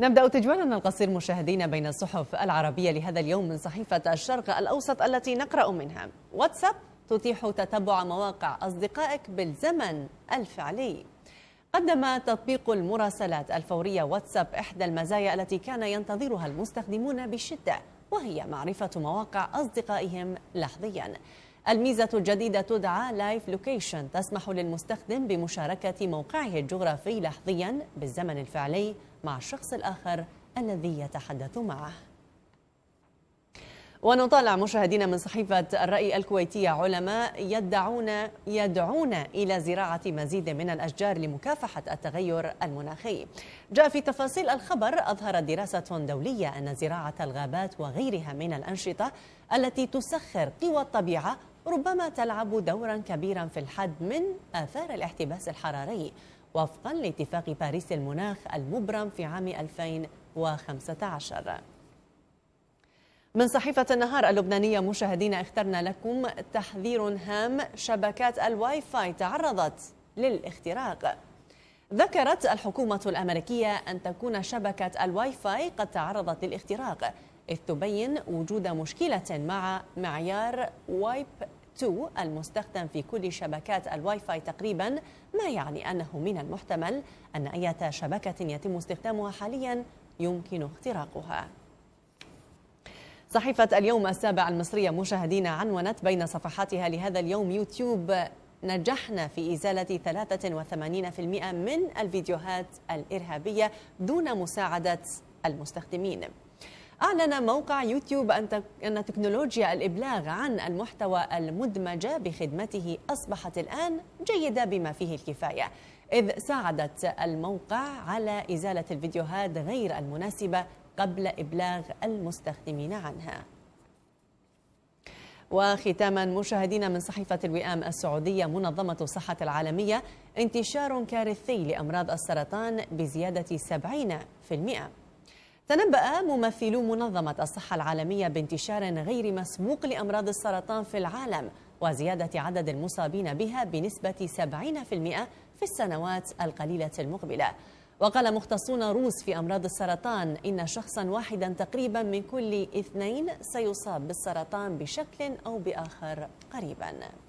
نبدأ تجوالنا القصير مشاهدينا بين الصحف العربية لهذا اليوم من صحيفة الشرق الأوسط التي نقرأ منها واتساب تتيح تتبع مواقع أصدقائك بالزمن الفعلي قدم تطبيق المراسلات الفورية واتساب إحدى المزايا التي كان ينتظرها المستخدمون بشدة وهي معرفة مواقع أصدقائهم لحظياً الميزة الجديدة تدعى لايف لوكيشن تسمح للمستخدم بمشاركة موقعه الجغرافي لحظيا بالزمن الفعلي مع الشخص الآخر الذي يتحدث معه ونطالع مشاهدينا من صحيفة الرأي الكويتية علماء يدعون يدعون إلى زراعة مزيد من الأشجار لمكافحة التغير المناخي. جاء في تفاصيل الخبر أظهرت دراسة دولية أن زراعة الغابات وغيرها من الأنشطة التي تسخر قوى الطبيعة ربما تلعب دورا كبيرا في الحد من آثار الاحتباس الحراري وفقا لاتفاق باريس المناخ المبرم في عام 2015 من صحيفة النهار اللبنانية مشاهدين اخترنا لكم تحذير هام شبكات الواي فاي تعرضت للاختراق ذكرت الحكومة الأمريكية أن تكون شبكة الواي فاي قد تعرضت للاختراق إذ تبين وجود مشكلة مع معيار وايب 2 المستخدم في كل شبكات الواي فاي تقريبا ما يعني أنه من المحتمل أن أي شبكة يتم استخدامها حاليا يمكن اختراقها صحيفة اليوم السابع المصرية مشاهدينا عنونت بين صفحاتها لهذا اليوم يوتيوب نجحنا في إزالة 83% من الفيديوهات الإرهابية دون مساعدة المستخدمين أعلن موقع يوتيوب أن, تكنولوجيا الإبلاغ عن المحتوى المدمج بخدمته أصبحت الآن جيدة بما فيه الكفاية إذ ساعدت الموقع على إزالة الفيديوهات غير المناسبة قبل إبلاغ المستخدمين عنها وختاما مشاهدينا من صحيفة الوئام السعودية منظمة الصحة العالمية انتشار كارثي لأمراض السرطان بزيادة 70% تنبأ ممثلو منظمة الصحة العالمية بانتشار غير مسبوق لأمراض السرطان في العالم وزيادة عدد المصابين بها بنسبة 70% في السنوات القليلة المقبلة وقال مختصون روس في أمراض السرطان إن شخصا واحدا تقريبا من كل اثنين سيصاب بالسرطان بشكل أو بآخر قريبا